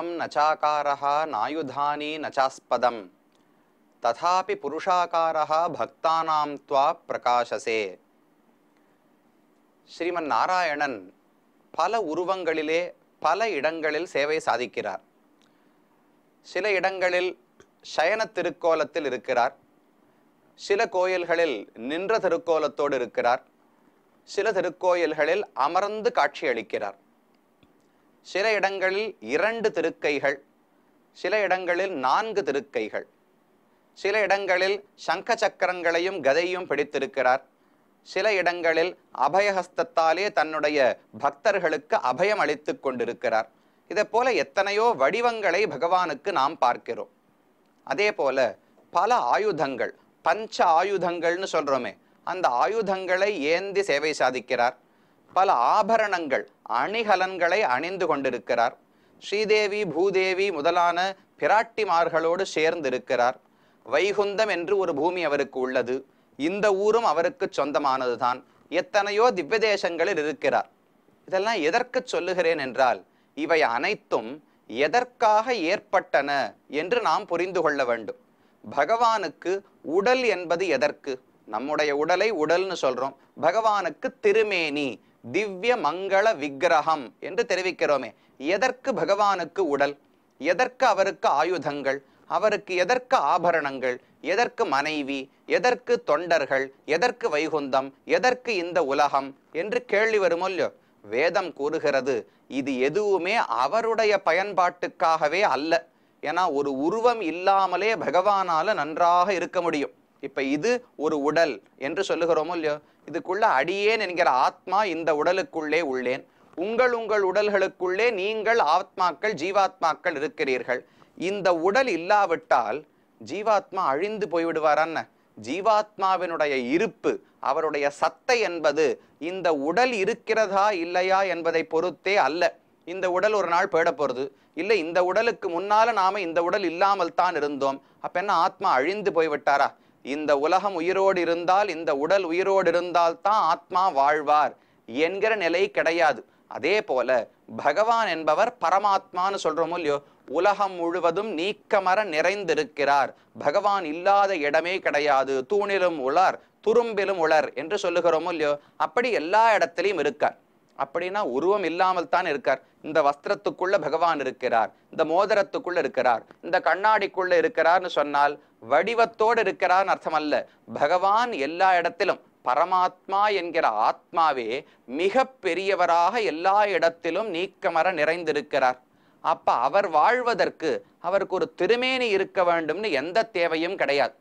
நச்சல்பம் நச்சாக்காரா நாயுதானி நச்சாஸ்பதம் ததாபி புருஷாக்காரா பக்தானாம் துவா பிரகாசசே ஸ்ரீமன் நாராயணன் பல உருவங்களிலே பல இடங்களில் சேவை சாதிக்கிறார் சில இடங்களில் சயன திருக்கோலத்தில் இருக்கிறார் சில கோயில்களில் நின்ற திருக்கோலத்தோடு இருக்கிறார் சில திருக்கோயில்களில் அமர்ந்து காட்சியளிக்கிறார் சில இடங்களில் இரண்டு திருக்கைகள் சில இடங்களில் நான்கு திருக்கைகள் சில இடங்களில் சங்க சக்கரங்களையும் கதையும் பிடித்திருக்கிறார் சில இடங்களில் அபயஹஸ்தத்தாலே தன்னுடைய பக்தர்களுக்கு அபயம் அளித்து கொண்டிருக்கிறார் இதை போல எத்தனையோ வடிவங்களை பகவானுக்கு நாம் பார்க்கிறோம் அதே போல பல ஆயுதங்கள் பஞ்ச ஆயுதங்கள்னு சொல்கிறோமே அந்த ஆயுதங்களை ஏந்தி சேவை சாதிக்கிறார் பல ஆபரணங்கள் அணிகலன்களை அணிந்து கொண்டிருக்கிறார் ஸ்ரீதேவி பூதேவி முதலான பிராட்டிமார்களோடு சேர்ந்திருக்கிறார் வைகுந்தம் என்று ஒரு பூமி அவருக்கு உள்ளது இந்த ஊரும் அவருக்கு சொந்தமானதுதான் எத்தனையோ திவ்யதேசங்களில் இருக்கிறார் இதெல்லாம் எதற்கு சொல்லுகிறேன் என்றால் இவை அனைத்தும் எதற்காக ஏற்பட்டன என்று நாம் புரிந்து கொள்ள வேண்டும் பகவானுக்கு உடல் என்பது எதற்கு நம்முடைய உடலை உடல்னு சொல்றோம் பகவானுக்கு திருமேனி திவ்ய மங்கள விக்கிரகம் என்று தெரிவிக்கிறோமே எதற்கு பகவானுக்கு உடல் எதற்கு அவருக்கு ஆயுதங்கள் அவருக்கு எதற்கு ஆபரணங்கள் எதற்கு மனைவி எதற்கு தொண்டர்கள் எதற்கு வைகுந்தம் எதற்கு இந்த உலகம் என்று கேள்வி வருமோ வேதம் கூறுகிறது இது எதுவுமே அவருடைய பயன்பாட்டுக்காகவே அல்ல ஏன்னா ஒரு உருவம் இல்லாமலே பகவானால நன்றாக இருக்க முடியும் இப்ப இது ஒரு உடல் என்று சொல்லுகிறோமோ இல்லையோ இதுக்குள்ள அடியேன் என்கிற ஆத்மா இந்த உடலுக்குள்ளே உள்ளேன் உங்கள் உங்கள் உடல்களுக்குள்ளே நீங்கள் ஆத்மாக்கள் ஜீவாத்மாக்கள் இருக்கிறீர்கள் இந்த உடல் இல்லாவிட்டால் ஜீவாத்மா அழிந்து போய்விடுவாரான் ஜீவாத்மாவினுடைய இருப்பு அவருடைய சத்தை என்பது இந்த உடல் இருக்கிறதா இல்லையா என்பதை பொறுத்தே அல்ல இந்த உடல் ஒரு நாள் போயிட போகிறது இல்லை இந்த உடலுக்கு முன்னால் நாம் இந்த உடல் இல்லாமல் தான் இருந்தோம் அப்போ என்ன ஆத்மா அழிந்து போய்விட்டாரா இந்த உலகம் உயிரோடு இருந்தால் இந்த உடல் உயிரோடு இருந்தால் தான் ஆத்மா வாழ்வார் என்கிற நிலை கிடையாது அதே போல பகவான் என்பவர் பரமாத்மான்னு சொல்றோமோ இல்லையோ உலகம் முழுவதும் நீக்கமர நிறைந்திருக்கிறார் பகவான் இல்லாத இடமே கிடையாது தூணிலும் உலர் துரும்பிலும் உலர் என்று சொல்லுகிறோமோ இல்லையோ அப்படி எல்லா இடத்திலையும் இருக்கார் அப்படின்னா உருவம் இல்லாமல் தான் இருக்கார் இந்த வஸ்திரத்துக்குள்ள பகவான் இருக்கிறார் இந்த மோதிரத்துக்குள்ள இருக்கிறார் இந்த கண்ணாடிக்குள்ள இருக்கிறார்னு சொன்னால் வடிவத்தோடு இருக்கிறான் அர்த்தம் அல்ல பகவான் எல்லா இடத்திலும் பரமாத்மா என்கிற ஆத்மாவே மிக பெரியவராக எல்லா இடத்திலும் நீக்கமர நிறைந்திருக்கிறார் அப்ப அவர் வாழ்வதற்கு அவருக்கு ஒரு திருமேனி இருக்க வேண்டும்னு எந்த தேவையும் கிடையாது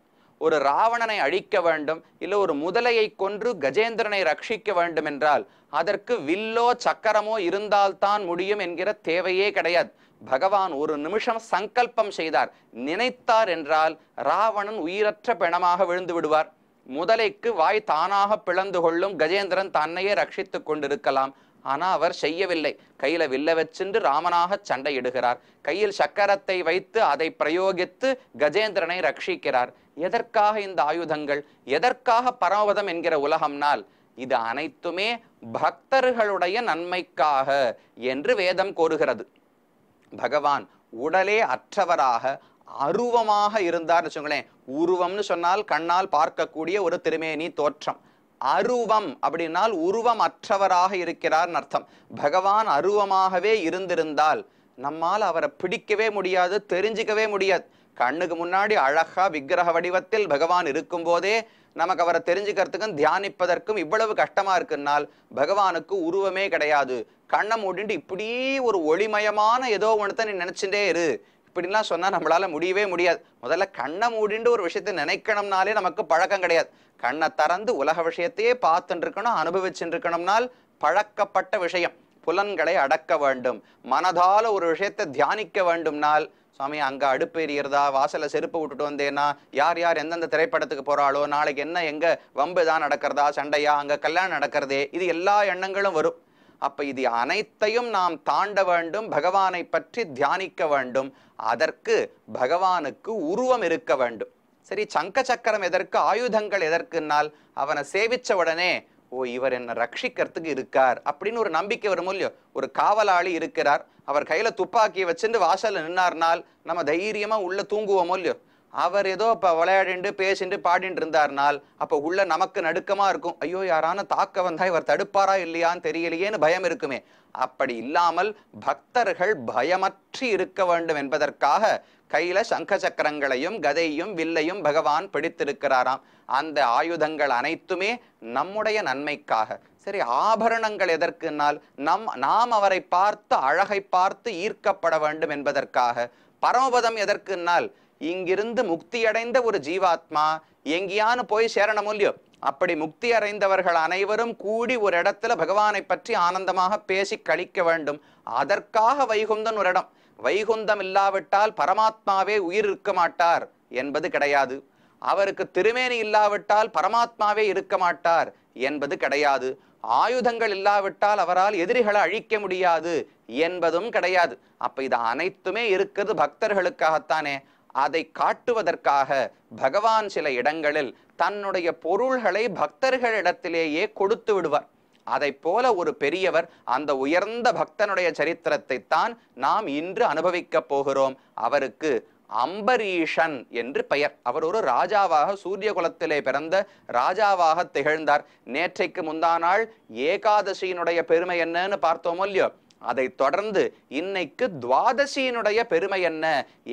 ஒரு ராவணனை அழிக்க வேண்டும் இல்லை ஒரு முதலையை கொன்று கஜேந்திரனை ரட்சிக்க வேண்டும் என்றால் அதற்கு வில்லோ சக்கரமோ இருந்தால்தான் முடியும் என்கிற தேவையே கிடையாது பகவான் ஒரு நிமிஷம் சங்கல்பம் செய்தார் நினைத்தார் என்றால் ராவணன் உயிரற்ற பிணமாக விழுந்து விடுவார் முதலைக்கு வாய் தானாக பிளந்து கொள்ளும் கஜேந்திரன் தன்னையே ரட்சித்து கொண்டிருக்கலாம் ஆனால் அவர் செய்யவில்லை கையில வில்ல வச்சென்று ராமனாக சண்டையிடுகிறார் கையில் சக்கரத்தை வைத்து அதை பிரயோகித்து கஜேந்திரனை ரட்சிக்கிறார் எதற்காக இந்த ஆயுதங்கள் எதற்காக பரமபதம் என்கிற உலகம்னால் இது அனைத்துமே பக்தர்களுடைய நன்மைக்காக என்று வேதம் கோருகிறது பகவான் உடலே அற்றவராக அருவமாக இருந்தார்னு வச்சுங்களேன் உருவம்னு சொன்னால் கண்ணால் பார்க்கக்கூடிய ஒரு திருமேனி தோற்றம் அருவம் அப்படின்னால் உருவம் அற்றவராக இருக்கிறார்னு அர்த்தம் பகவான் அருவமாகவே இருந்திருந்தால் நம்மால் அவரை பிடிக்கவே முடியாது தெரிஞ்சிக்கவே முடியாது கண்ணுக்கு முன்னாடி அழகா விக்கிரக வடிவத்தில் பகவான் இருக்கும் போதே நமக்கு அவரை தெரிஞ்சுக்கிறதுக்கும் தியானிப்பதற்கும் இவ்வளவு கஷ்டமா இருக்குன்னால் பகவானுக்கு உருவமே கிடையாது கண்ணை மூடிட்டு இப்படி ஒரு ஒளிமயமான ஏதோ ஒன்றத்தை நீ நினச்சிட்டே இரு இப்படின்லாம் சொன்னால் நம்மளால் முடியவே முடியாது முதல்ல கண்ணை மூடிண்டு ஒரு விஷயத்தை நினைக்கணும்னாலே நமக்கு பழக்கம் கிடையாது கண்ணை திறந்து உலக விஷயத்தையே பார்த்துட்டு இருக்கணும் அனுபவிச்சுட்டு இருக்கணும்னால் பழக்கப்பட்ட விஷயம் புலன்களை அடக்க வேண்டும் மனதால் ஒரு விஷயத்தை தியானிக்க வேண்டும்னால் சுவாமி அங்கே அடுப்பு எரியறதா வாசலை செருப்பு விட்டுட்டு வந்தேன்னா யார் யார் எந்தெந்த திரைப்படத்துக்கு போகிறாளோ நாளைக்கு என்ன எங்கே வம்பு தான் நடக்கிறதா சண்டையா அங்கே கல்யாணம் நடக்கிறதே இது எல்லா எண்ணங்களும் வரும் அப்ப இது அனைத்தையும் நாம் தாண்ட வேண்டும் பகவானை பற்றி தியானிக்க வேண்டும் அதற்கு பகவானுக்கு உருவம் இருக்க வேண்டும் சரி சங்க சக்கரம் எதற்கு ஆயுதங்கள் எதற்குனால் அவனை சேவிச்ச உடனே ஓ இவர் என்னை ரட்சிக்கிறதுக்கு இருக்கார் அப்படின்னு ஒரு நம்பிக்கை வரும் இல்லையோ ஒரு காவலாளி இருக்கிறார் அவர் கையில் துப்பாக்கியை வச்சுட்டு வாசலில் நின்னார்னால் நம்ம தைரியமாக உள்ளே தூங்குவோமோ இல்லையோ அவர் ஏதோ இப்போ விளையாடிண்டு பேசிட்டு பாடிட்டு இருந்தார்னால் அப்போ உள்ள நமக்கு நடுக்கமாக இருக்கும் ஐயோ யாரான தாக்க வந்தால் இவர் தடுப்பாரா இல்லையான்னு தெரியலையேன்னு பயம் இருக்குமே அப்படி இல்லாமல் பக்தர்கள் பயமற்றி இருக்க வேண்டும் என்பதற்காக கையில சங்க சக்கரங்களையும் கதையும் வில்லையும் பகவான் பிடித்திருக்கிறாராம் அந்த ஆயுதங்கள் அனைத்துமே நம்முடைய நன்மைக்காக சரி ஆபரணங்கள் எதற்குனால் நம் நாம் அவரை பார்த்து அழகை பார்த்து ஈர்க்கப்பட வேண்டும் என்பதற்காக பரமபதம் எதற்குனால் இங்கிருந்து முக்தி அடைந்த ஒரு ஜீவாத்மா எங்கேயானு போய் சேரணும் இல்லையோ அப்படி முக்தி அடைந்தவர்கள் அனைவரும் கூடி ஒரு இடத்துல பகவானை பற்றி ஆனந்தமாக பேசி கழிக்க வேண்டும் அதற்காக வைகுந்தன் ஒரு இடம் வைகுந்தம் இல்லாவிட்டால் பரமாத்மாவே உயிர் இருக்க மாட்டார் என்பது கிடையாது அவருக்கு திருமேனி இல்லாவிட்டால் பரமாத்மாவே இருக்க மாட்டார் என்பது கிடையாது ஆயுதங்கள் இல்லாவிட்டால் அவரால் எதிரிகளை அழிக்க முடியாது என்பதும் கிடையாது அப்ப இது அனைத்துமே இருக்கிறது பக்தர்களுக்காகத்தானே அதை காட்டுவதற்காக பகவான் சில இடங்களில் தன்னுடைய பொருள்களை பக்தர்களிடத்திலேயே கொடுத்து விடுவார் அதை போல ஒரு பெரியவர் அந்த உயர்ந்த பக்தனுடைய சரித்திரத்தை தான் நாம் இன்று அனுபவிக்கப் போகிறோம் அவருக்கு அம்பரீஷன் என்று பெயர் அவர் ஒரு ராஜாவாக சூரிய குலத்திலே பிறந்த ராஜாவாக திகழ்ந்தார் நேற்றைக்கு முந்தா நாள் ஏகாதசியினுடைய பெருமை என்னன்னு பார்த்தோமோ இல்லையோ அதை தொடர்ந்து இன்னைக்கு துவாதசியினுடைய பெருமை என்ன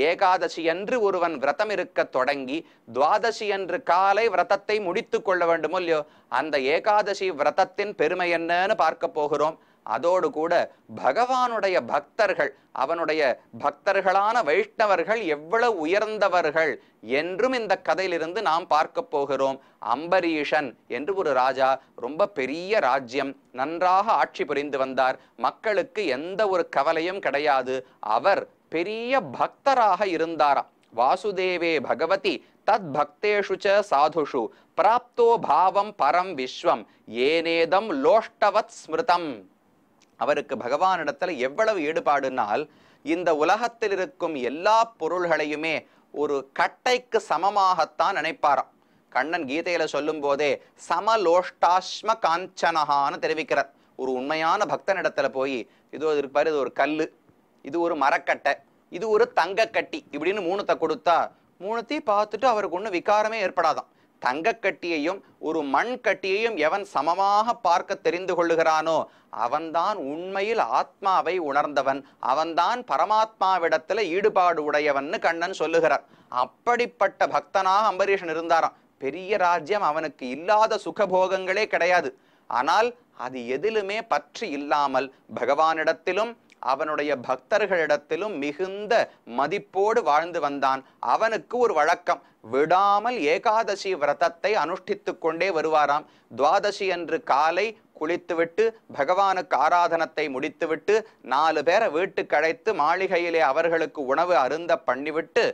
ஏகாதசி என்று ஒருவன் விரதம் இருக்க தொடங்கி துவாதசி என்று காலை விரதத்தை முடித்து கொள்ள வேண்டுமோ இல்லையோ அந்த ஏகாதசி விரதத்தின் பெருமை என்னன்னு பார்க்க போகிறோம் அதோடு கூட பகவானுடைய பக்தர்கள் அவனுடைய பக்தர்களான வைஷ்ணவர்கள் எவ்வளவு உயர்ந்தவர்கள் என்றும் இந்த கதையிலிருந்து நாம் பார்க்க போகிறோம் அம்பரீஷன் என்று ஒரு ராஜா ரொம்ப பெரிய ராஜ்யம் நன்றாக ஆட்சி புரிந்து வந்தார் மக்களுக்கு எந்த ஒரு கவலையும் கிடையாது அவர் பெரிய பக்தராக இருந்தாராம் வாசுதேவே பகவதி தத் பக்தேஷு ச சாதுஷு பிராப்தோ பாவம் பரம் விஸ்வம் ஏனேதம் லோஷ்டவத் ஸ்மிருதம் அவருக்கு பகவானிடத்தில் எவ்வளவு ஈடுபாடுனால் இந்த உலகத்தில் இருக்கும் எல்லா பொருள்களையுமே ஒரு கட்டைக்கு சமமாகத்தான் நினைப்பாராம் கண்ணன் கீதையில சொல்லும் போதே சமலோஷ்டாஸ்ம காஞ்சனகான்னு தெரிவிக்கிறார் ஒரு உண்மையான பக்தனிடத்துல போய் இது இருப்பாரு இது ஒரு கல் இது ஒரு மரக்கட்டை இது ஒரு தங்கக்கட்டி இப்படின்னு மூணுத்தை கொடுத்தா மூணுத்தையும் பார்த்துட்டு அவருக்கு ஒன்றும் விகாரமே ஏற்படாதான் தங்கக்கட்டியையும் ஒரு மண் கட்டியையும் எவன் சமமாக பார்க்க தெரிந்து கொள்ளுகிறானோ அவன்தான் உண்மையில் ஆத்மாவை உணர்ந்தவன் அவன்தான் பரமாத்மாவிடத்தில் ஈடுபாடு உடையவன்னு கண்ணன் சொல்லுகிறார் அப்படிப்பட்ட பக்தனாக அம்பரீஷன் இருந்தாராம் பெரிய ராஜ்யம் அவனுக்கு இல்லாத சுகபோகங்களே கிடையாது ஆனால் அது எதிலுமே பற்று இல்லாமல் பகவானிடத்திலும் அவனுடைய பக்தர்களிடத்திலும் மிகுந்த மதிப்போடு வாழ்ந்து வந்தான் அவனுக்கு ஒரு வழக்கம் விடாமல் ஏகாதசி விரதத்தை அனுஷ்டித்து கொண்டே வருவாராம் துவாதசி என்று காலை குளித்துவிட்டு பகவானுக்கு ஆராதனத்தை முடித்துவிட்டு நாலு பேரை வீட்டுக்கு அழைத்து மாளிகையிலே அவர்களுக்கு உணவு அருந்த பண்ணிவிட்டு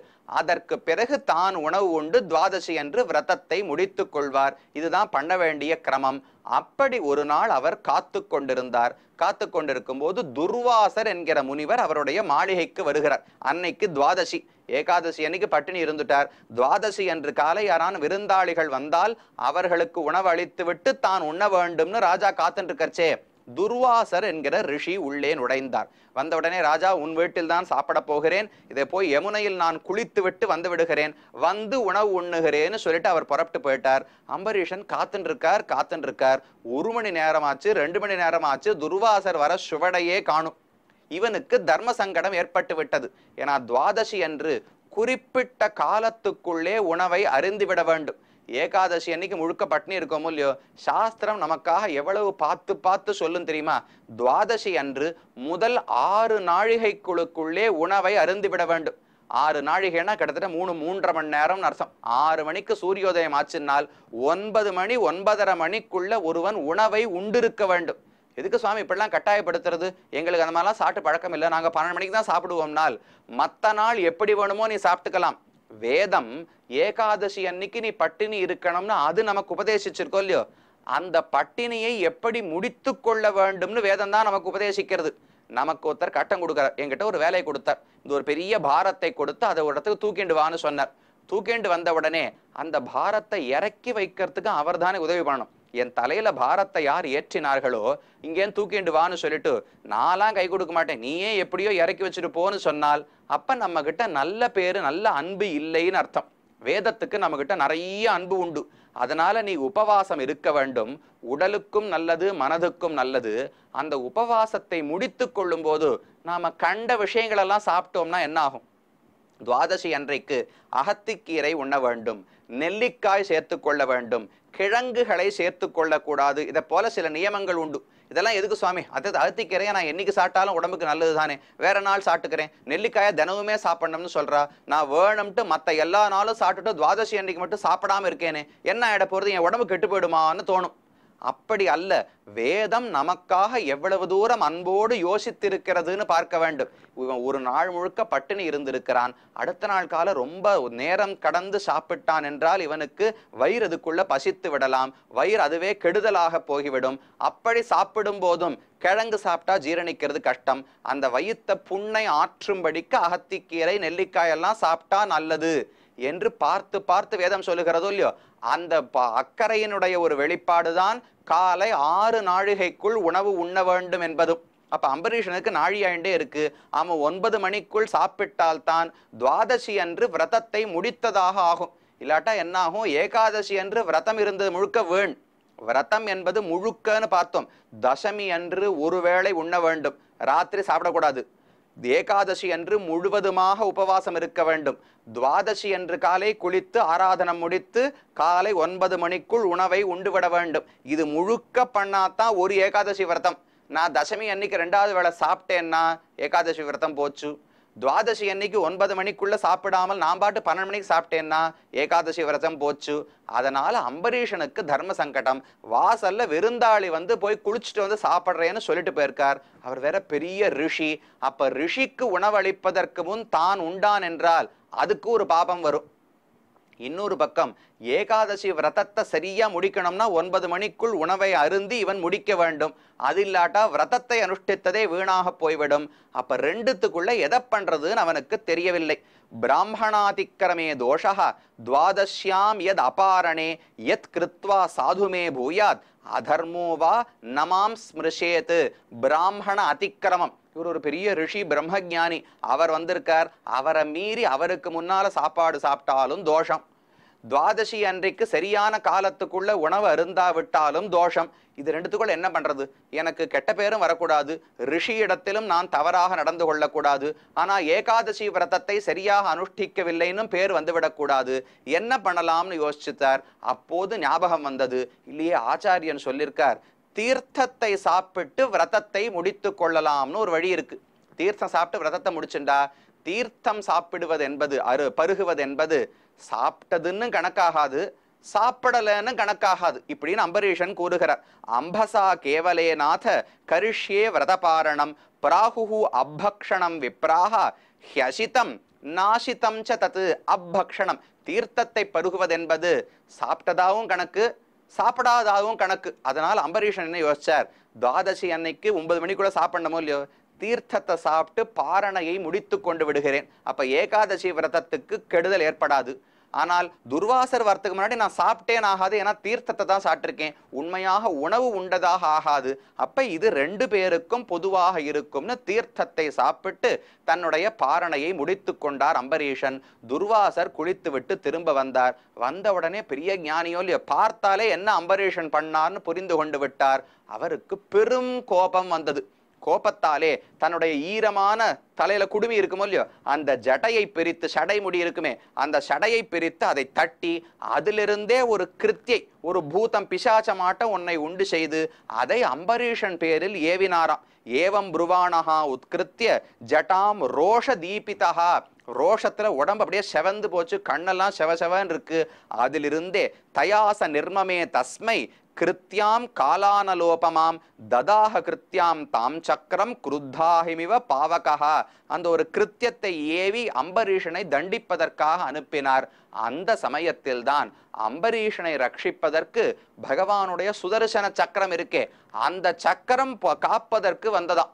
அதற்கு பிறகு தான் உணவு உண்டு துவாதசி என்று விரதத்தை முடித்து கொள்வார் இதுதான் பண்ண வேண்டிய கிரமம் அப்படி ஒரு நாள் அவர் காத்து கொண்டிருந்தார் காத்து கொண்டிருக்கும் போது துர்வாசர் என்கிற முனிவர் அவருடைய மாளிகைக்கு வருகிறார் அன்னைக்கு துவாதசி ஏகாதசி அன்னைக்கு பட்டினி இருந்துட்டார் துவாதசி என்று காலை யாரான் விருந்தாளிகள் வந்தால் அவர்களுக்கு உணவு அளித்துவிட்டு தான் உண்ண வேண்டும்னு ராஜா காத்துட்டு இருக்கச்சே துர்வாசர் என்கிற ரிஷி உள்ளே நுழைந்தார் வந்தவுடனே ராஜா உன் வீட்டில் தான் சாப்பிட போகிறேன் இதை போய் யமுனையில் நான் குளித்து விட்டு வந்து விடுகிறேன் வந்து உணவு உண்ணுகிறேன்னு சொல்லிட்டு அவர் புறப்பட்டு போயிட்டார் அம்பரீஷன் இருக்கார் காத்துருக்கார் இருக்கார் ஒரு மணி நேரமாச்சு ரெண்டு மணி நேரமாச்சு துர்வாசர் வர சுவடையே காணும் இவனுக்கு தர்ம சங்கடம் ஏற்பட்டு விட்டது ஏன்னா துவாதசி அன்று குறிப்பிட்ட காலத்துக்குள்ளே உணவை விட வேண்டும் ஏகாதசி அன்னைக்கு முழுக்க பட்னி இருக்கோமோ இல்லையோ சாஸ்திரம் நமக்காக எவ்வளவு பார்த்து பார்த்து சொல்லும் தெரியுமா துவாதசி அன்று முதல் ஆறு குழுக்குள்ளே உணவை விட வேண்டும் ஆறு நாழிகைனா கிட்டத்தட்ட மூணு மூன்றரை மணி நேரம்னு அர்த்தம் ஆறு மணிக்கு சூரியோதயம் ஆச்சுன்னால் ஒன்பது மணி ஒன்பதரை மணிக்குள்ள ஒருவன் உணவை உண்டிருக்க வேண்டும் எதுக்கு சுவாமி இப்படிலாம் கட்டாயப்படுத்துறது எங்களுக்கு அந்த மாதிரிலாம் சாப்பிட்டு பழக்கம் இல்லை நாங்கள் பன்னெண்டு மணிக்கு தான் சாப்பிடுவோம் நாள் மற்ற நாள் எப்படி வேணுமோ நீ சாப்பிட்டுக்கலாம் வேதம் ஏகாதசி அன்னைக்கு நீ பட்டினி இருக்கணும்னு அது நமக்கு உபதேசிச்சிருக்கோம் இல்லையோ அந்த பட்டினியை எப்படி முடித்து கொள்ள வேண்டும்னு வேதம் தான் நமக்கு உபதேசிக்கிறது நமக்கு ஒருத்தர் கட்டம் கொடுக்குறார் என்கிட்ட ஒரு வேலையை கொடுத்தார் இந்த ஒரு பெரிய பாரத்தை கொடுத்து அதை ஒரு இடத்துக்கு தூக்கிண்டு வான்னு சொன்னார் தூக்கிண்டு வந்த உடனே அந்த பாரத்தை இறக்கி வைக்கிறதுக்கு அவர் தானே உதவி பண்ணணும் என் தலையில பாரத்தை யார் ஏற்றினார்களோ இங்கேன்னு தூக்கிண்டு வான்னு சொல்லிட்டு நான்லாம் கை கொடுக்க மாட்டேன் நீயே எப்படியோ இறக்கி வச்சுட்டு போன்னு சொன்னால் அப்ப நம்ம கிட்ட நல்ல பேரு நல்ல அன்பு இல்லைன்னு அர்த்தம் வேதத்துக்கு நம்ம கிட்ட நிறைய அன்பு உண்டு அதனால நீ உபவாசம் இருக்க வேண்டும் உடலுக்கும் நல்லது மனதுக்கும் நல்லது அந்த உபவாசத்தை முடித்து கொள்ளும் போது நாம கண்ட விஷயங்களெல்லாம் சாப்பிட்டோம்னா என்ன ஆகும் துவாதசி அன்றைக்கு அகத்திக்கீரை உண்ண வேண்டும் நெல்லிக்காய் சேர்த்து கொள்ள வேண்டும் கிழங்குகளை சேர்த்து கொள்ளக்கூடாது இதை போல சில நியமங்கள் உண்டு இதெல்லாம் எதுக்கு சுவாமி அதை அழுத்திக்கிறேன் நான் என்னைக்கு சாப்பிட்டாலும் உடம்புக்கு நல்லது தானே வேற நாள் சாப்பிட்டுக்கிறேன் நெல்லிக்காயை தினமுமே சாப்பிடணும்னு சொல்றா நான் வேணும்ட்டு மற்ற எல்லா நாளும் சாப்பிட்டுட்டு துவாதசி அன்னைக்கு மட்டும் சாப்பிடாம இருக்கேனே என்ன ஆயிட போறது என் உடம்பு கெட்டு போயிடுமான்னு தோணும் அப்படி அல்ல வேதம் நமக்காக எவ்வளவு தூரம் அன்போடு யோசித்திருக்கிறதுன்னு பார்க்க வேண்டும் இவன் ஒரு நாள் முழுக்க பட்டினி இருந்திருக்கிறான் அடுத்த நாள் கால ரொம்ப நேரம் கடந்து சாப்பிட்டான் என்றால் இவனுக்கு வயிறு அதுக்குள்ள பசித்து விடலாம் வயிறு அதுவே கெடுதலாக போகிவிடும் அப்படி சாப்பிடும் போதும் கிழங்கு சாப்பிட்டா ஜீரணிக்கிறது கஷ்டம் அந்த வயிற்ற புண்ணை ஆற்றும்படிக்கு அகத்திக்கீரை நெல்லிக்காயெல்லாம் சாப்பிட்டா நல்லது என்று பார்த்து பார்த்து வேதம் சொல்லுகிறதோ இல்லையோ அந்த அக்கறையினுடைய ஒரு வெளிப்பாடுதான் காலை ஆறு நாழிகைக்குள் உணவு உண்ண வேண்டும் என்பதும் அப்போ அம்பரீஷனுக்கு நாழியாண்டே இருக்கு அவன் ஒன்பது மணிக்குள் சாப்பிட்டால்தான் துவாதசி அன்று விரதத்தை முடித்ததாக ஆகும் இல்லாட்டா என்ன ஆகும் ஏகாதசி அன்று விரதம் இருந்தது முழுக்க வேண் விரதம் என்பது முழுக்கன்னு பார்த்தோம் தசமி அன்று ஒருவேளை உண்ண வேண்டும் ராத்திரி சாப்பிடக்கூடாது ஏகாதசி அன்று முழுவதுமாக உபவாசம் இருக்க வேண்டும் துவாதசி அன்று காலை குளித்து ஆராதனம் முடித்து காலை ஒன்பது மணிக்குள் உணவை உண்டுவிட வேண்டும் இது முழுக்க பண்ணாதான் ஒரு ஏகாதசி விரதம் நான் தசமி அன்னைக்கு ரெண்டாவது வேளை சாப்பிட்டேன்னா ஏகாதசி விரதம் போச்சு துவாதசி அன்னைக்கு ஒன்பது மணிக்குள்ளே சாப்பிடாமல் நான் பாட்டு பன்னெண்டு மணிக்கு சாப்பிட்டேன்னா ஏகாதசி விரதம் போச்சு அதனால் அம்பரீஷனுக்கு தர்ம சங்கடம் வாசலில் விருந்தாளி வந்து போய் குளிச்சுட்டு வந்து சாப்பிட்றேன்னு சொல்லிட்டு போயிருக்கார் அவர் வேற பெரிய ரிஷி அப்போ ரிஷிக்கு உணவளிப்பதற்கு முன் தான் உண்டான் என்றால் அதுக்கு ஒரு பாபம் வரும் இன்னொரு பக்கம் ஏகாதசி விரதத்தை சரியா முடிக்கணும்னா ஒன்பது மணிக்குள் உணவை அருந்தி இவன் முடிக்க வேண்டும் அது இல்லாட்டா விரதத்தை அனுஷ்டித்ததே வீணாக போய்விடும் அப்போ ரெண்டுத்துக்குள்ளே எதை பண்ணுறதுன்னு அவனுக்கு தெரியவில்லை பிராமணாதிக்கிரமே தோஷா துவாதசியாம் எத் அபாரணே எத் கிருத்வா சாதுமே பூயாத் அதர்மோ வா நமாம் ஸ்மிருஷேத்து பிராமண அதிக்கிரமம் இவர் ஒரு பெரிய ரிஷி பிரம்மஜானி அவர் வந்திருக்கார் அவரை மீறி அவருக்கு முன்னால் சாப்பாடு சாப்பிட்டாலும் தோஷம் துவாதசி அன்றைக்கு சரியான காலத்துக்குள்ள உணவு அருந்தாவிட்டாலும் தோஷம் இது ரெண்டுத்துக்குள்ள என்ன பண்றது எனக்கு கெட்ட பேரும் வரக்கூடாது ரிஷி இடத்திலும் நான் தவறாக நடந்து கொள்ளக்கூடாது ஆனா ஏகாதசி விரதத்தை சரியாக அனுஷ்டிக்கவில்லைன்னு பேர் வந்துவிடக்கூடாது என்ன பண்ணலாம்னு யோசிச்சுத்தார் அப்போது ஞாபகம் வந்தது இல்லையே ஆச்சாரியன் சொல்லியிருக்கார் தீர்த்தத்தை சாப்பிட்டு விரதத்தை முடித்து கொள்ளலாம்னு ஒரு வழி இருக்கு தீர்த்தம் சாப்பிட்டு விரதத்தை முடிச்சுண்டா தீர்த்தம் சாப்பிடுவது என்பது அரு பருகுவது என்பது சாப்பிட்டதுன்னு கணக்காகாது சாப்பிடலன்னு கணக்காகாது இப்படின்னு அம்பரீஷன் கூறுகிறார் அம்பசா கேவலேநாத கரிஷ்யே விரதபாரணம் பிராகு அப்பக்ஷணம் விப்ராக ஹியசிதம் நாசிதம் ச தத்து அபக்ஷணம் தீர்த்தத்தை பருகுவதென்பது சாப்பிட்டதாகவும் கணக்கு சாப்பிடாதாகவும் கணக்கு அதனால் அம்பரீஷன் என்ன யோசிச்சார் துவாதசி அன்னைக்கு ஒன்பது மணிக்குள்ள சாப்பிடணுமோ இல்லையோ தீர்த்தத்தை சாப்பிட்டு பாரணையை முடித்து கொண்டு விடுகிறேன் அப்போ ஏகாதசி விரதத்துக்கு கெடுதல் ஏற்படாது ஆனால் துர்வாசர் வரத்துக்கு முன்னாடி நான் சாப்பிட்டேன் ஆகாது ஏன்னா தீர்த்தத்தை தான் சாப்பிட்ருக்கேன் உண்மையாக உணவு உண்டதாக ஆகாது அப்போ இது ரெண்டு பேருக்கும் பொதுவாக இருக்கும்னு தீர்த்தத்தை சாப்பிட்டு தன்னுடைய பாரணையை முடித்து கொண்டார் அம்பரீஷன் துர்வாசர் குளித்து விட்டு திரும்ப வந்தார் வந்த உடனே பெரிய ஞானியோ இல்லையோ பார்த்தாலே என்ன அம்பரீஷன் பண்ணார்னு புரிந்து கொண்டு விட்டார் அவருக்கு பெரும் கோபம் வந்தது கோபத்தாலே தன்னுடைய ஈரமான தலையில குடுமி இருக்குமோ இல்லையோ அந்த ஜடையை பிரித்து சடை முடி இருக்குமே அந்த சடையை பிரித்து அதை தட்டி அதிலிருந்தே ஒரு கிருத்தியை ஒரு பூதம் பிசாச்சமாட்ட உன்னை உண்டு செய்து அதை அம்பரீஷன் பேரில் ஏவினாராம் ஏவம் புருவானஹா உத்கிருத்திய ஜட்டாம் ரோஷ தீபிதா ரோஷத்தில் உடம்பு அப்படியே செவந்து போச்சு கண்ணெல்லாம் செவ இருக்கு அதிலிருந்தே தயாச நிர்மமே தஸ்மை கிருத்தியாம் காலானலோபமாம் ததாக கிருத்தியாம் தாம் சக்கரம் குருத்தாகிமிவ பாவகா அந்த ஒரு கிருத்தியத்தை ஏவி அம்பரீஷனை தண்டிப்பதற்காக அனுப்பினார் அந்த சமயத்தில்தான் அம்பரீஷனை ரட்சிப்பதற்கு பகவானுடைய சுதர்சன சக்கரம் இருக்கே அந்த சக்கரம் காப்பதற்கு வந்ததாம்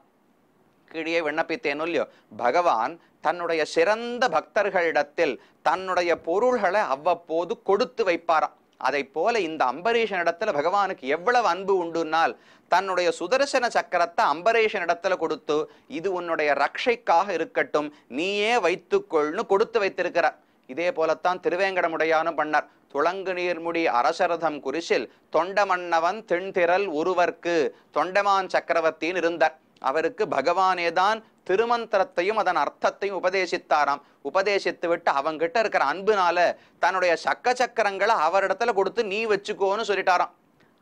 கீழே விண்ணப்பித்தேனோ இல்லையோ பகவான் தன்னுடைய சிறந்த பக்தர்களிடத்தில் தன்னுடைய பொருள்களை அவ்வப்போது கொடுத்து வைப்பாராம் அதை போல இந்த அம்பரீஷன் இடத்துல பகவானுக்கு எவ்வளவு அன்பு உண்டுனால் தன்னுடைய சுதர்சன சக்கரத்தை அம்பரீஷன் இடத்துல கொடுத்து இது உன்னுடைய ரக்ஷைக்காக இருக்கட்டும் நீயே வைத்துக்கொள்னு கொடுத்து வைத்திருக்கிறார் இதே போலத்தான் திருவேங்கடமுடையானும் பண்ணார் துளங்கு நீர்முடி அரசரதம் குரிசில் தொண்டமன்னவன் திண்திரல் ஒருவர்க்கு தொண்டமான் சக்கரவர்த்தின்னு இருந்தார் அவருக்கு பகவானேதான் திருமந்திரத்தையும் அதன் அர்த்தத்தையும் உபதேசித்தாராம் உபதேசித்து விட்டு அவங்கிட்ட இருக்கிற அன்புனால தன்னுடைய சக்க சக்கரங்களை அவரிடத்துல கொடுத்து நீ வச்சுக்கோன்னு சொல்லிட்டாராம்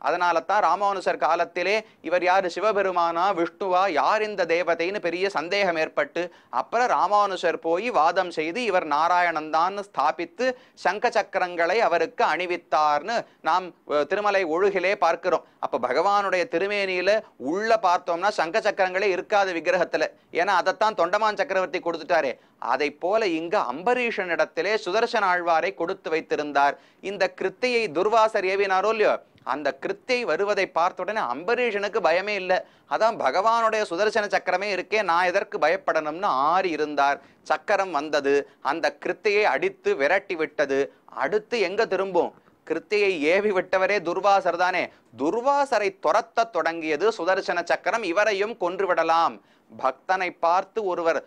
அதனால தான் ராமானுசர் காலத்திலே இவர் யார் சிவபெருமானா விஷ்ணுவா யார் இந்த தேவதைன்னு பெரிய சந்தேகம் ஏற்பட்டு அப்புறம் ராமானுசர் போய் வாதம் செய்து இவர் நாராயணந்தான் ஸ்தாபித்து சங்க சக்கரங்களை அவருக்கு அணிவித்தார்னு நாம் திருமலை ஒழுகிலே பார்க்கிறோம் அப்போ பகவானுடைய திருமேனியில் உள்ள பார்த்தோம்னா சங்க சக்கரங்களே இருக்காது விக்கிரகத்தில் ஏன்னா அதைத்தான் தொண்டமான் சக்கரவர்த்தி கொடுத்துட்டாரே அதை போல இங்கு அம்பரீஷன் இடத்திலே சுதர்சன ஆழ்வாரை கொடுத்து வைத்திருந்தார் இந்த கிருத்தியை துர்வாசர் ஏவினாரோ இல்லையோ அந்த கிருத்தை வருவதை பார்த்த உடனே அம்பரீஷனுக்கு பயமே இல்லை அதான் பகவானுடைய சுதர்சன சக்கரமே இருக்கே நான் எதற்கு பயப்படணும்னு ஆறி இருந்தார் சக்கரம் வந்தது அந்த கிருத்தையை அடித்து விரட்டி விட்டது அடுத்து எங்க திரும்பும் கிருத்தையை ஏவி விட்டவரே துர்வாசர் தானே துர்வாசரை துரத்த தொடங்கியது சுதர்சன சக்கரம் இவரையும் கொன்றுவிடலாம் பக்தனை பார்த்து ஒருவர்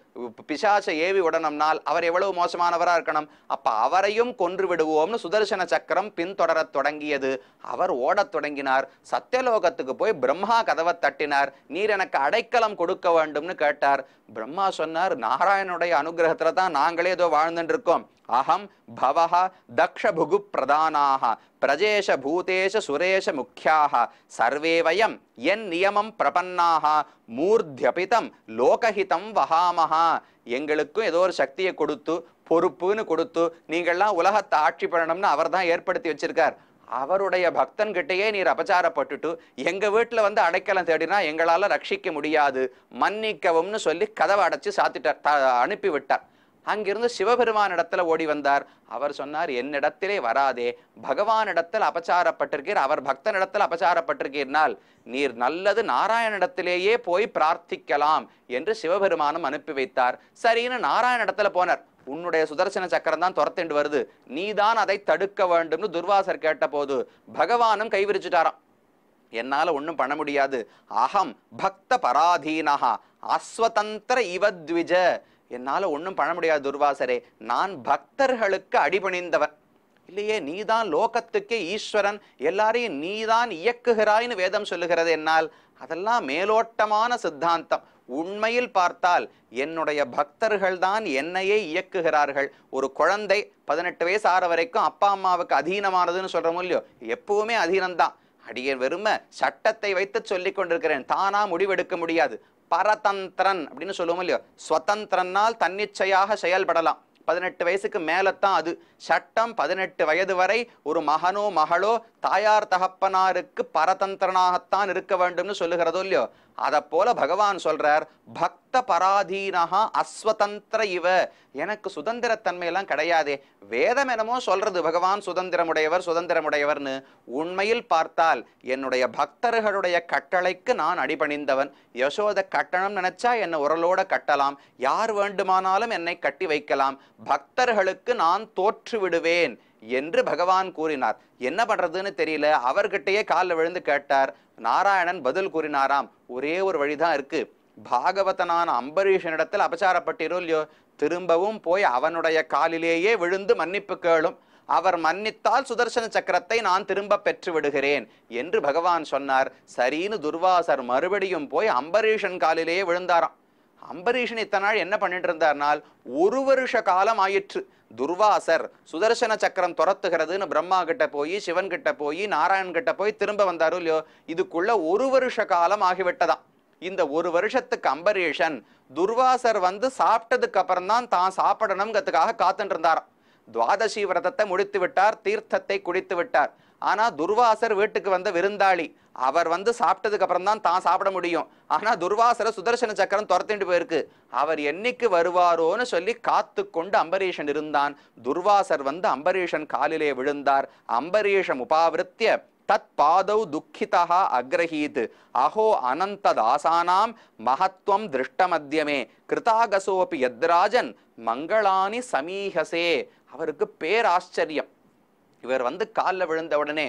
பிசாசை ஏவி உடனம்னால் அவர் எவ்வளவு மோசமானவராக இருக்கணும் அப்ப அவரையும் கொன்று விடுவோம்னு சுதர்சன சக்கரம் பின்தொடரத் தொடங்கியது அவர் ஓடத் தொடங்கினார் சத்தியலோகத்துக்கு போய் பிரம்மா கதவை தட்டினார் நீர் எனக்கு அடைக்கலம் கொடுக்க வேண்டும்னு கேட்டார் பிரம்மா சொன்னார் நாராயணனுடைய அனுகிரகத்துல தான் நாங்களே ஏதோ வாழ்ந்துட்டு இருக்கோம் அகம் பவஹ தக்ஷபுகு பிரதானாக பிரஜேஷ பூதேஷ சுரேஷ முக்கியாக சர்வே வயம் என் நியமம் பிரபன்னாக மூர்த்தியபிதம் லோகஹிதம் வகாமஹா எங்களுக்கும் ஏதோ ஒரு சக்தியை கொடுத்து பொறுப்புன்னு கொடுத்து நீங்கள்லாம் உலகத்தை ஆட்சி பண்ணணும்னு அவர் தான் ஏற்படுத்தி வச்சிருக்கார் அவருடைய பக்தன்கிட்டையே நீர் அபச்சாரப்பட்டுட்டு எங்கள் வீட்டில் வந்து அடைக்கலம் தேடினா எங்களால் ரட்சிக்க முடியாது மன்னிக்கவும்னு சொல்லி கதவை அடைச்சி சாத்திட்டார் அனுப்பிவிட்டார் அங்கிருந்து இடத்துல ஓடி வந்தார் அவர் சொன்னார் என்னிடத்திலே வராதே பகவானிடத்தில் அபச்சாரப்பட்டிருக்கீர் அவர் பக்தனிடத்தில் அபச்சாரப்பட்டிருக்கீர்னால் நீர் நல்லது நாராயணிடத்திலேயே போய் பிரார்த்திக்கலாம் என்று சிவபெருமானும் அனுப்பி வைத்தார் சரின்னு நாராயணிடத்தில் போனார் உன்னுடைய சுதர்சன சக்கரம் தான் துரத்திண்டு வருது நீ தான் அதை தடுக்க வேண்டும்னு துர்வாசர் கேட்ட போது பகவானும் கைவிரிச்சுட்டாராம் என்னால் ஒன்றும் பண்ண முடியாது அகம் பக்த பராதீனகா அஸ்வதந்திர இவத்விஜ என்னால் ஒன்றும் பண்ண முடியாது துர்வாசரே நான் பக்தர்களுக்கு அடிபணிந்தவன் இல்லையே நீதான் லோகத்துக்கே ஈஸ்வரன் எல்லாரையும் நீதான் இயக்குகிறாய்னு வேதம் சொல்லுகிறது என்னால் அதெல்லாம் மேலோட்டமான சித்தாந்தம் உண்மையில் பார்த்தால் என்னுடைய பக்தர்கள் தான் என்னையே இயக்குகிறார்கள் ஒரு குழந்தை பதினெட்டு வயசு ஆற வரைக்கும் அப்பா அம்மாவுக்கு அதீனமானதுன்னு சொல்கிறோமோ இல்லையோ எப்பவுமே அதீனம்தான் அடியன் வெறும சட்டத்தை வைத்து சொல்லி கொண்டிருக்கிறேன் தானா முடிவெடுக்க முடியாது பரதந்திரன் அப்படின்னு சொல்லுவோம் இல்லையோ ஸ்வதந்திரனால் தன்னிச்சையாக செயல்படலாம் பதினெட்டு வயசுக்கு மேலத்தான் அது சட்டம் பதினெட்டு வயது வரை ஒரு மகனோ மகளோ தாயார் தகப்பனாருக்கு பரதந்திரனாகத்தான் இருக்க வேண்டும்னு சொல்லுகிறதோ இல்லையோ அதை போல பகவான் சொல்றார் பக்த பராதீனஹா அஸ்வதந்திர இவ எனக்கு சுதந்திரத்தன்மையெல்லாம் கிடையாதே வேதம் என்னமோ சொல்றது பகவான் சுதந்திரமுடையவர் சுதந்திரமுடையவர்னு உண்மையில் பார்த்தால் என்னுடைய பக்தர்களுடைய கட்டளைக்கு நான் அடிபணிந்தவன் யசோத கட்டணம் நினைச்சா என்னை உரலோட கட்டலாம் யார் வேண்டுமானாலும் என்னை கட்டி வைக்கலாம் பக்தர்களுக்கு நான் தோற்று விடுவேன் என்று பகவான் கூறினார் என்ன பண்ணுறதுன்னு தெரியல அவர்கிட்டயே காலில் விழுந்து கேட்டார் நாராயணன் பதில் கூறினாராம் ஒரே ஒரு வழிதான் இருக்கு பாகவதனான அம்பரீஷனிடத்தில் அபசாரப்பட்டிரும் இல்லையோ திரும்பவும் போய் அவனுடைய காலிலேயே விழுந்து மன்னிப்பு கேளும் அவர் மன்னித்தால் சுதர்சன சக்கரத்தை நான் திரும்ப பெற்று விடுகிறேன் என்று பகவான் சொன்னார் சரின்னு துர்வாசர் மறுபடியும் போய் அம்பரீஷன் காலிலேயே விழுந்தாராம் அம்பரீஷன் இத்தனை நாள் என்ன பண்ணிட்டு இருந்தார்னால் ஒரு வருஷ காலம் ஆயிற்று துர்வாசர் சுதர்சன சக்கரம் துரத்துகிறதுன்னு பிரம்மா கிட்ட போய் சிவன் கிட்ட போய் நாராயண் கிட்ட போய் திரும்ப வந்தாரோ இல்லையோ இதுக்குள்ள ஒரு வருஷ காலம் ஆகிவிட்டதாம் இந்த ஒரு வருஷத்துக்கு அம்பரீஷன் துர்வாசர் வந்து சாப்பிட்டதுக்கு அப்புறம் தான் தான் சாப்பிடணுங்கிறதுக்காக காத்துட்டு இருந்தாராம் துவாதசி விரதத்தை முடித்து விட்டார் தீர்த்தத்தை குடித்து விட்டார் ஆனால் துர்வாசர் வீட்டுக்கு வந்த விருந்தாளி அவர் வந்து சாப்பிட்டதுக்கு அப்புறம் தான் தான் சாப்பிட முடியும் ஆனால் துர்வாசரை சுதர்சன சக்கரம் துரத்திட்டு போயிருக்கு அவர் என்னைக்கு வருவாரோன்னு சொல்லி காத்து கொண்டு அம்பரீஷன் இருந்தான் துர்வாசர் வந்து அம்பரீஷன் காலிலே விழுந்தார் அம்பரீஷம் உபாவிருத்திய தத் பாதௌ துக்கிதா அக்ரஹீத் அஹோ அனந்ததாசானாம் மகத்துவம் மத்தியமே கிருதாகசோபி யத்ராஜன் மங்களானி சமீகசே அவருக்கு பேராச்சரியம் இவர் வந்து காலில் விழுந்த உடனே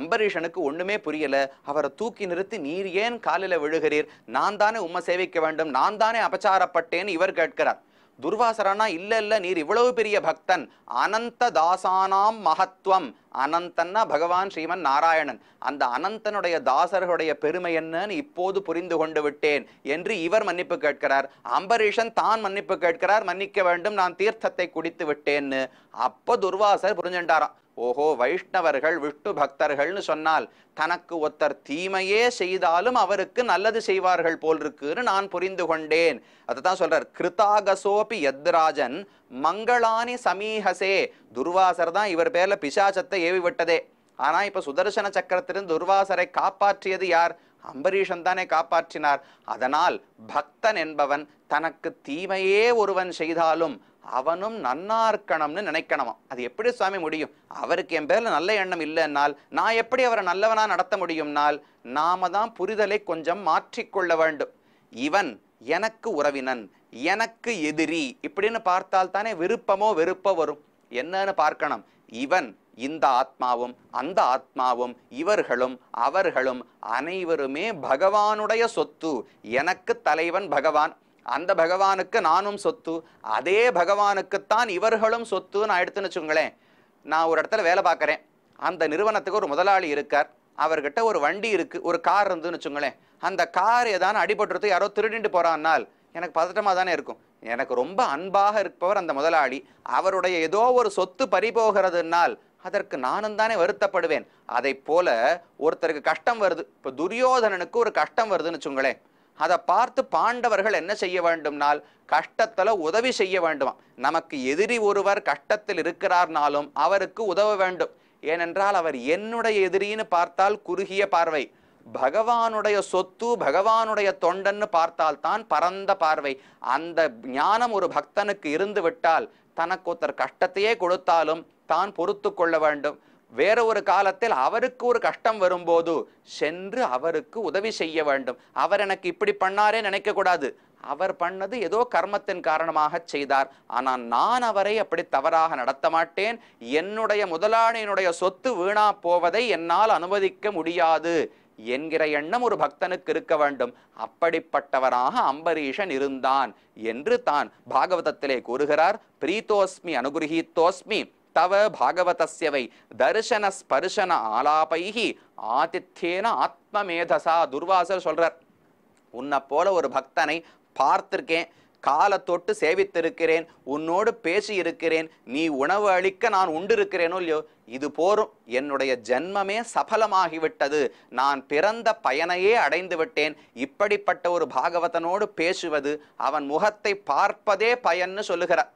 அம்பரீஷனுக்கு ஒன்றுமே புரியலை அவரை தூக்கி நிறுத்தி நீர் ஏன் காலில் விழுகிறீர் நான் தானே உம்மை சேவிக்க வேண்டும் நான் தானே அபச்சாரப்பட்டேன்னு இவர் கேட்கிறார் துர்வாசரனா இல்லை இல்லை நீர் இவ்வளவு பெரிய பக்தன் அனந்த தாசானாம் மகத்துவம் அனந்தன்னா பகவான் ஸ்ரீமன் நாராயணன் அந்த அனந்தனுடைய தாசர்களுடைய பெருமை என்னன்னு இப்போது புரிந்து கொண்டு விட்டேன் என்று இவர் மன்னிப்பு கேட்கிறார் அம்பரீஷன் தான் மன்னிப்பு கேட்கிறார் மன்னிக்க வேண்டும் நான் தீர்த்தத்தை குடித்து விட்டேன்னு அப்போ துர்வாசர் புரிஞ்சுட்டாராம் ஓஹோ வைஷ்ணவர்கள் விஷ்ணு பக்தர்கள்னு சொன்னால் தனக்கு ஒத்தர் தீமையே செய்தாலும் அவருக்கு நல்லது செய்வார்கள் போல் இருக்குன்னு நான் புரிந்து கொண்டேன் அதை தான் சொல்றார் கிருதாகசோபி யத்ராஜன் மங்களானி சமீஹசே துர்வாசர் தான் இவர் பேர்ல பிசாசத்தை ஏவி விட்டதே ஆனா இப்ப சுதர்சன சக்கரத்திலிருந்து துர்வாசரை காப்பாற்றியது யார் அம்பரீஷன் தானே காப்பாற்றினார் அதனால் பக்தன் என்பவன் தனக்கு தீமையே ஒருவன் செய்தாலும் அவனும் நன்னா இருக்கணும்னு நினைக்கணுமா அது எப்படி சுவாமி முடியும் அவருக்கு என் பேரில் நல்ல எண்ணம் இல்லைன்னால் நான் எப்படி அவரை நல்லவனாக நடத்த முடியும்னால் நாம தான் புரிதலை கொஞ்சம் மாற்றிக்கொள்ள வேண்டும் இவன் எனக்கு உறவினன் எனக்கு எதிரி இப்படின்னு பார்த்தால் தானே விருப்பமோ வெறுப்போ வரும் என்னன்னு பார்க்கணும் இவன் இந்த ஆத்மாவும் அந்த ஆத்மாவும் இவர்களும் அவர்களும் அனைவருமே பகவானுடைய சொத்து எனக்கு தலைவன் பகவான் அந்த பகவானுக்கு நானும் சொத்து அதே பகவானுக்குத்தான் இவர்களும் சொத்துன்னு ஆயிடுத்துன்னு வச்சுக்கோங்களேன் நான் ஒரு இடத்துல வேலை பார்க்குறேன் அந்த நிறுவனத்துக்கு ஒரு முதலாளி இருக்கார் அவர்கிட்ட ஒரு வண்டி இருக்குது ஒரு கார் இருந்துன்னு வச்சுங்களேன் அந்த கார் ஏதான அடிபட்டுறது யாரோ திருடிட்டு போகிறான்னால் எனக்கு பதட்டமாக தானே இருக்கும் எனக்கு ரொம்ப அன்பாக இருப்பவர் அந்த முதலாளி அவருடைய ஏதோ ஒரு சொத்து பறிபோகிறதுனால் அதற்கு நானும் தானே வருத்தப்படுவேன் அதை போல ஒருத்தருக்கு கஷ்டம் வருது இப்போ துரியோதனனுக்கு ஒரு கஷ்டம் வருதுன்னு வச்சுங்களேன் அதை பார்த்து பாண்டவர்கள் என்ன செய்ய வேண்டும்னால் கஷ்டத்தில் உதவி செய்ய வேண்டுமாம் நமக்கு எதிரி ஒருவர் கஷ்டத்தில் இருக்கிறார்னாலும் அவருக்கு உதவ வேண்டும் ஏனென்றால் அவர் என்னுடைய எதிரின்னு பார்த்தால் குறுகிய பார்வை பகவானுடைய சொத்து பகவானுடைய தொண்டன்னு பார்த்தால்தான் பரந்த பார்வை அந்த ஞானம் ஒரு பக்தனுக்கு இருந்து விட்டால் தனக்கு ஒருத்தர் கஷ்டத்தையே கொடுத்தாலும் தான் பொறுத்து கொள்ள வேண்டும் வேற ஒரு காலத்தில் அவருக்கு ஒரு கஷ்டம் வரும்போது சென்று அவருக்கு உதவி செய்ய வேண்டும் அவர் எனக்கு இப்படி பண்ணாரே நினைக்கக்கூடாது அவர் பண்ணது ஏதோ கர்மத்தின் காரணமாக செய்தார் ஆனால் நான் அவரை அப்படி தவறாக நடத்த மாட்டேன் என்னுடைய முதலாளியினுடைய சொத்து வீணா போவதை என்னால் அனுமதிக்க முடியாது என்கிற எண்ணம் ஒரு பக்தனுக்கு இருக்க வேண்டும் அப்படிப்பட்டவராக அம்பரீஷன் இருந்தான் என்று தான் பாகவதத்திலே கூறுகிறார் பிரீத்தோஸ்மி அனுகுருகித்தோஸ்மி தவ பாகவதஸ்யவை தரிசன ஸ்பர்ஷன ஆலாபைகி ஆதித்யேன ஆத்மமேதசா துர்வாசர் சொல்றார் உன்னை போல ஒரு பக்தனை பார்த்திருக்கேன் காலை தொட்டு சேவித்திருக்கிறேன் உன்னோடு பேசியிருக்கிறேன் நீ உணவு அளிக்க நான் உண்டிருக்கிறேனோ இல்லையோ இது போரும் என்னுடைய ஜென்மமே சபலமாகிவிட்டது நான் பிறந்த பயனையே அடைந்து விட்டேன் இப்படிப்பட்ட ஒரு பாகவதனோடு பேசுவது அவன் முகத்தை பார்ப்பதே பயன்னு சொல்லுகிறார்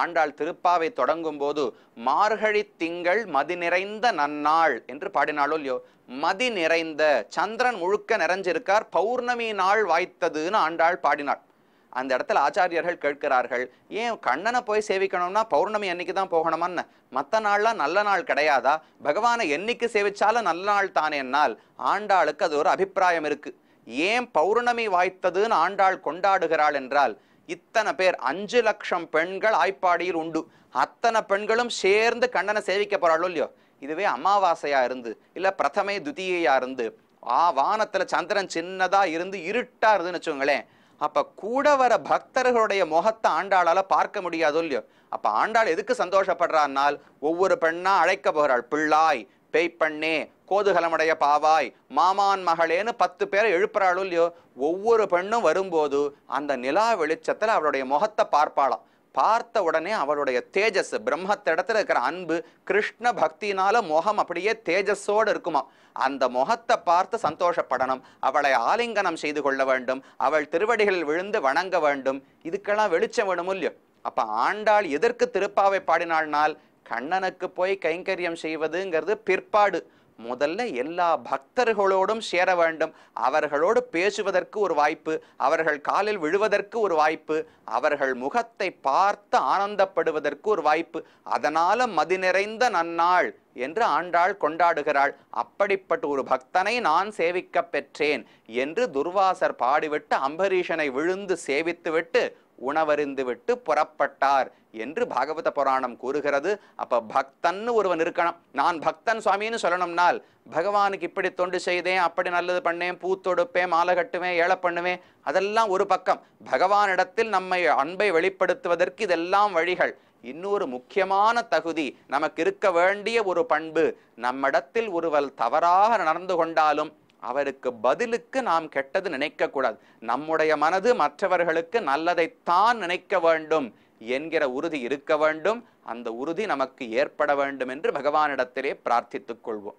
ஆண்டாள் திருப்பாவை தொடங்கும் போது மார்கழி திங்கள் மதி நிறைந்த நன்னாள் என்று பாடினாலோ இல்லையோ மதி நிறைந்த சந்திரன் முழுக்க நிறைஞ்சிருக்கார் பௌர்ணமி நாள் வாய்த்ததுன்னு ஆண்டாள் பாடினாள் அந்த இடத்துல ஆச்சாரியர்கள் கேட்கிறார்கள் ஏன் கண்ணனை போய் சேவிக்கணும்னா பௌர்ணமி அன்னைக்கு தான் போகணுமான்னு மற்ற நாள்லாம் நல்ல நாள் கிடையாதா பகவானை என்னைக்கு சேவிச்சாலும் நல்ல நாள் என்னால் ஆண்டாளுக்கு அது ஒரு அபிப்பிராயம் இருக்கு ஏன் பௌர்ணமி வாய்த்ததுன்னு ஆண்டாள் கொண்டாடுகிறாள் என்றால் இத்தனை பேர் அஞ்சு லட்சம் பெண்கள் ஆய்ப்பாடியில் உண்டு அத்தனை பெண்களும் சேர்ந்து கண்ணனை சேவிக்க போறாளோ இல்லையோ இதுவே அமாவாசையா இருந்து இல்ல பிரதமே துதியா இருந்து ஆ வானத்துல சந்திரன் சின்னதா இருந்து இருட்டா இருந்துன்னு வச்சுக்கோங்களேன் அப்ப கூட வர பக்தர்களுடைய முகத்தை ஆண்டாளால பார்க்க முடியாதோ இல்லையோ அப்ப ஆண்டாள் எதுக்கு சந்தோஷப்படுறான்னால் ஒவ்வொரு பெண்ணா அழைக்க போகிறாள் பிள்ளாய் பேய் பெண்ணே கோதுகலமுடைய பாவாய் மாமான் மகளேன்னு பத்து பேரை எழுப்புறாளும் இல்லையோ ஒவ்வொரு பெண்ணும் வரும்போது அந்த நிலா வெளிச்சத்தில் அவளுடைய முகத்தை பார்ப்பாளாம் பார்த்த உடனே அவளுடைய தேஜஸ் பிரம்மத்திடத்துல இருக்கிற அன்பு கிருஷ்ண பக்தினால முகம் அப்படியே தேஜஸோடு இருக்குமா அந்த முகத்தை பார்த்து சந்தோஷப்படணும் அவளை ஆலிங்கனம் செய்து கொள்ள வேண்டும் அவள் திருவடிகளில் விழுந்து வணங்க வேண்டும் இதுக்கெல்லாம் வெளிச்சம் வேணும் இல்லையோ அப்ப ஆண்டாள் எதற்கு திருப்பாவை பாடினாள்னால் கண்ணனுக்கு போய் கைங்கரியம் செய்வதுங்கிறது பிற்பாடு முதல்ல எல்லா பக்தர்களோடும் சேர வேண்டும் அவர்களோடு பேசுவதற்கு ஒரு வாய்ப்பு அவர்கள் காலில் விழுவதற்கு ஒரு வாய்ப்பு அவர்கள் முகத்தை பார்த்து ஆனந்தப்படுவதற்கு ஒரு வாய்ப்பு அதனால மதி நிறைந்த நன்னாள் என்று ஆண்டாள் கொண்டாடுகிறாள் அப்படிப்பட்ட ஒரு பக்தனை நான் சேவிக்க பெற்றேன் என்று துர்வாசர் பாடிவிட்டு அம்பரீஷனை விழுந்து சேவித்துவிட்டு உணவருந்துவிட்டு புறப்பட்டார் என்று பாகவத புராணம் கூறுகிறது அப்போ பக்தன்னு ஒருவன் இருக்கணும் நான் பக்தன் சுவாமின்னு சொல்லணும்னால் பகவானுக்கு இப்படி தொண்டு செய்தேன் அப்படி நல்லது பண்ணேன் பூ தொடுப்பேன் மாலை கட்டுவேன் ஏழை பண்ணுவேன் அதெல்லாம் ஒரு பக்கம் பகவானிடத்தில் நம்மை அன்பை வெளிப்படுத்துவதற்கு இதெல்லாம் வழிகள் இன்னொரு முக்கியமான தகுதி நமக்கு இருக்க வேண்டிய ஒரு பண்பு நம்மிடத்தில் ஒருவர் தவறாக நடந்து கொண்டாலும் அவருக்கு பதிலுக்கு நாம் கெட்டது நினைக்கக்கூடாது நம்முடைய மனது மற்றவர்களுக்கு நல்லதைத்தான் நினைக்க வேண்டும் என்கிற உறுதி இருக்க வேண்டும் அந்த உறுதி நமக்கு ஏற்பட வேண்டும் என்று பகவானிடத்திலே பிரார்த்தித்துக் கொள்வோம்